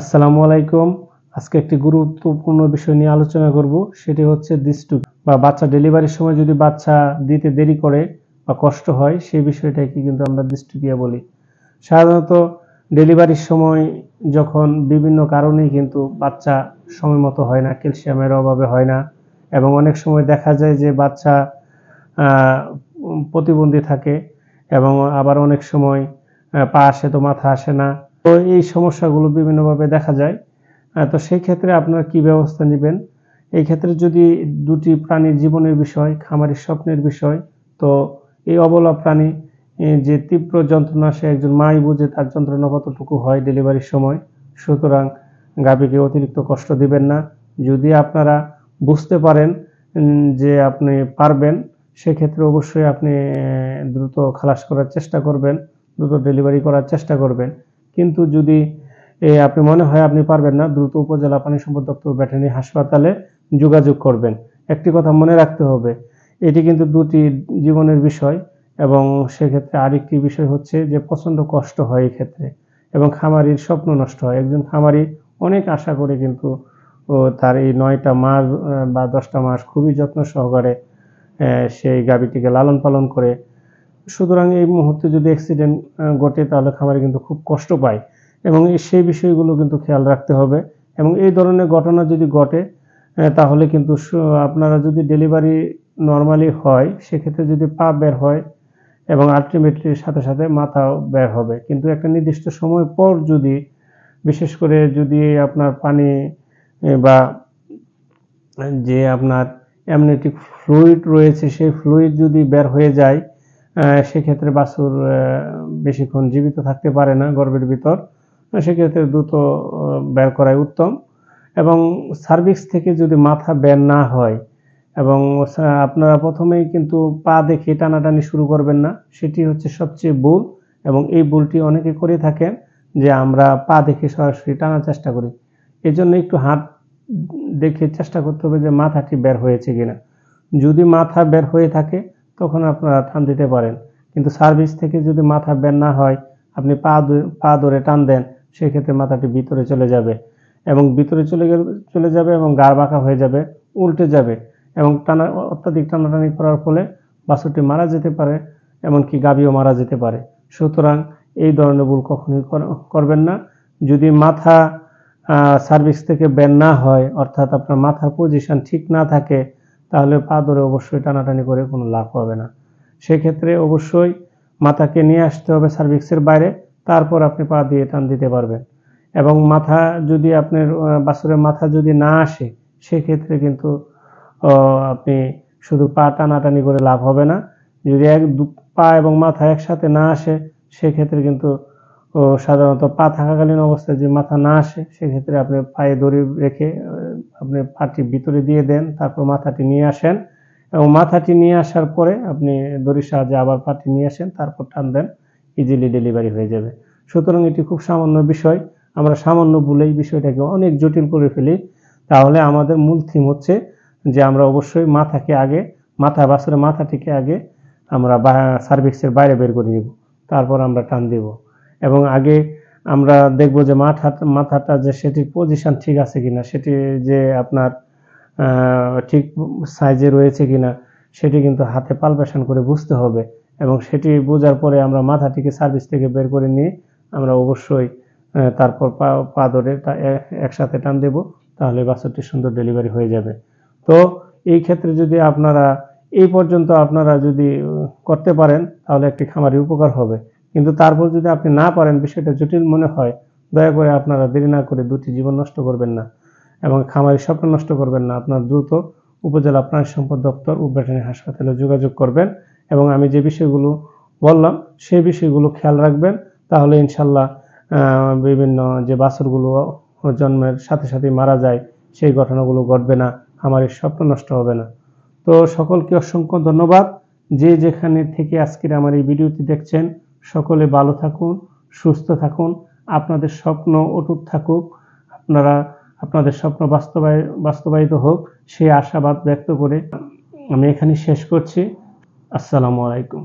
আসসালামু আলাইকুম আজকে একটি গুরুত্বপূর্ণ বিষয় নিয়ে আলোচনা করব সেটি হচ্ছে দৃষ্টুক বা বাচ্চা ডেলিভারির সময় যদি বাচ্চা দিতে দেরি করে বা কষ্ট হয় সেই বিষয়টাকে কিন্তু আমরা দৃষ্টুকিয়া বলি সাধারণত ডেলিভারির সময় যখন বিভিন্ন কারণেই কিন্তু বাচ্চা সময় মতো হয় না ক্যালসিয়ামের অভাবে হয় না এবং অনেক সময় দেখা যায় যে বাচ্চা প্রতিবন্ধী থাকে এবং আবার অনেক সময় পা আসে তো মাথা আসে না তো এই সমস্যাগুলো বিভিন্নভাবে দেখা যায় তো সেই ক্ষেত্রে আপনারা কি ব্যবস্থা নেবেন এই ক্ষেত্রে যদি দুটি প্রাণীর জীবনের বিষয় খামারের স্বপ্নের বিষয় তো এই অবলা প্রাণী যে তীব্র যন্ত্রণা সে একজন মাই বুঝে তার যন্ত্রণা কতটুকু হয় ডেলিভারির সময় সুতরাং গাভীকে অতিরিক্ত কষ্ট দিবেন না যদি আপনারা বুঝতে পারেন যে আপনি পারবেন সেক্ষেত্রে অবশ্যই আপনি দ্রুত খালাস করার চেষ্টা করবেন দ্রুত ডেলিভারি করার চেষ্টা করবেন কিন্তু যদি আপনি মনে হয় আপনি পারবেন না দ্রুত উপজেলা পানি সম্পদ দপ্তর ব্যাটারি হাসপাতালে যোগাযোগ করবেন একটি কথা মনে রাখতে হবে এটি কিন্তু দুটি জীবনের বিষয় এবং সেক্ষেত্রে আরেকটি বিষয় হচ্ছে যে প্রচণ্ড কষ্ট হয় এই ক্ষেত্রে এবং খামারির স্বপ্ন নষ্ট হয় একজন খামারি অনেক আশা করে কিন্তু তার এই নয়টা মাস বা দশটা মাস খুবই যত্ন সহকারে সেই গাভীটিকে লালন পালন করে সুতরাং এই মুহূর্তে যদি অ্যাক্সিডেন্ট ঘটে তাহলে খামারে কিন্তু খুব কষ্ট পায় এবং সেই বিষয়গুলো কিন্তু খেয়াল রাখতে হবে এবং এই ধরনের ঘটনা যদি ঘটে তাহলে কিন্তু আপনারা যদি ডেলিভারি নর্মালি হয় সেক্ষেত্রে যদি পা বের হয় এবং আলটিমেটলির সাথে সাথে মাথাও বের হবে কিন্তু একটা নির্দিষ্ট সময় পর যদি বিশেষ করে যদি আপনার পানি বা যে আপনার অ্যামনেটিক ফ্লুইড রয়েছে সেই ফ্লুইড যদি বের হয়ে যায় সেক্ষেত্রে বাছুর বেশিক্ষণ জীবিত থাকতে পারে না গর্ভের ভিতর সেক্ষেত্রে দ্রুত বের করাই উত্তম এবং সার্ভিক্স থেকে যদি মাথা বের না হয় এবং আপনারা প্রথমেই কিন্তু পা দেখে টানাটানি শুরু করবেন না সেটি হচ্ছে সবচেয়ে ভুল এবং এই ভুলটি অনেকে করে থাকেন যে আমরা পা দেখে সরাসরি টানার চেষ্টা করি এজন্য একটু হাত দেখে চেষ্টা করতে হবে যে মাথাটি বের হয়েছে কিনা যদি মাথা বের হয়ে থাকে তখন আপনারা টান দিতে পারেন কিন্তু সার্ভিস থেকে যদি মাথা বের না হয় আপনি পা পা ধরে টান দেন সেক্ষেত্রে মাথাটি ভিতরে চলে যাবে এবং ভিতরে চলে গেলে চলে যাবে এবং গাড় বাঁকা হয়ে যাবে উল্টে যাবে এবং টানা অত্যাধিক টানাটানি করার ফলে বাসুটি মারা যেতে পারে এমনকি গাবিও মারা যেতে পারে সুতরাং এই ধরনের ভুল কখনোই করবেন না যদি মাথা সার্ভিস থেকে ব্যান না হয় অর্থাৎ আপনার মাথার পজিশন ঠিক না থাকে তাহলে পা ধরে অবশ্যই টানাটানি করে কোনো লাভ হবে না সেক্ষেত্রে অবশ্যই মাথাকে নিয়ে আসতে হবে সার্ভিক্সের বাইরে তারপর আপনি পা দিয়ে টান দিতে পারবেন এবং মাথা যদি আপনার বাসরের মাথা যদি না আসে সেক্ষেত্রে কিন্তু আপনি শুধু পা টানাটানি করে লাভ হবে না যদি এক পা এবং মাথা একসাথে না আসে সেক্ষেত্রে কিন্তু সাধারণত পা থাকাকালীন অবস্থায় যদি মাথা না আসে সেক্ষেত্রে আপনি পায়ে দড়ি রেখে আপনি পাটি ভিতরে দিয়ে দেন তারপর মাথাটি নিয়ে আসেন এবং মাথাটি নিয়ে আসার পরে আপনি দড়ির সাহায্যে আবার পাটি নিয়ে আসেন তারপর টান দেন ইজিলি ডেলিভারি হয়ে যাবে সুতরাং এটি খুব সামান্য বিষয় আমরা সামান্য এই বিষয়টাকে অনেক জটিল করে ফেলি তাহলে আমাদের মূল থিম হচ্ছে যে আমরা অবশ্যই মাথাকে আগে মাথা বাসের মাথাটিকে আগে আমরা সার্ভিক্সের বাইরে বের করে নিব তারপর আমরা টান দেব এবং আগে আমরা দেখব যে মাথা মাথাটা যে সেটির পজিশন ঠিক আছে কিনা সেটি যে আপনার ঠিক সাইজে রয়েছে কিনা সেটি কিন্তু হাতে পালপেশন করে বুঝতে হবে এবং সেটি বোঝার পরে আমরা মাথাটিকে সার্ভিস থেকে বের করে নিয়ে আমরা অবশ্যই তারপর পা ধরে একসাথে টান দেব তাহলে বাচ্চাটি সুন্দর ডেলিভারি হয়ে যাবে তো এই ক্ষেত্রে যদি আপনারা এই পর্যন্ত আপনারা যদি করতে পারেন তাহলে একটি খামারি উপকার হবে কিন্তু তারপর যদি আপনি না পারেন বিষয়টা জটিল মনে হয় দয়া করে আপনারা দেরি না করে দুটি জীবন নষ্ট করবেন না এবং খামারি স্বপ্ন নষ্ট করবেন না আপনার দ্রুত উপজেলা প্রাণী সম্পদ দপ্তর উদ্বেটনী হাসপাতালে যোগাযোগ করবেন এবং আমি যে বিষয়গুলো বললাম সেই বিষয়গুলো খেয়াল রাখবেন তাহলে ইনশাল্লাহ বিভিন্ন যে বাছরগুলো জন্মের সাথে সাথে মারা যায় সেই ঘটনাগুলো ঘটবে না খামারের স্বপ্ন নষ্ট হবে না তো সকলকে অসংখ্য ধন্যবাদ যে যেখানে থেকে আজকের আমার এই ভিডিওটি দেখছেন সকলে ভালো থাকুন সুস্থ থাকুন আপনাদের স্বপ্ন অটুট থাকুক আপনারা আপনাদের স্বপ্ন বাস্তবায় বাস্তবায়িত হোক সেই আশাবাদ ব্যক্ত করে আমি এখানে শেষ করছি আসসালামু আলাইকুম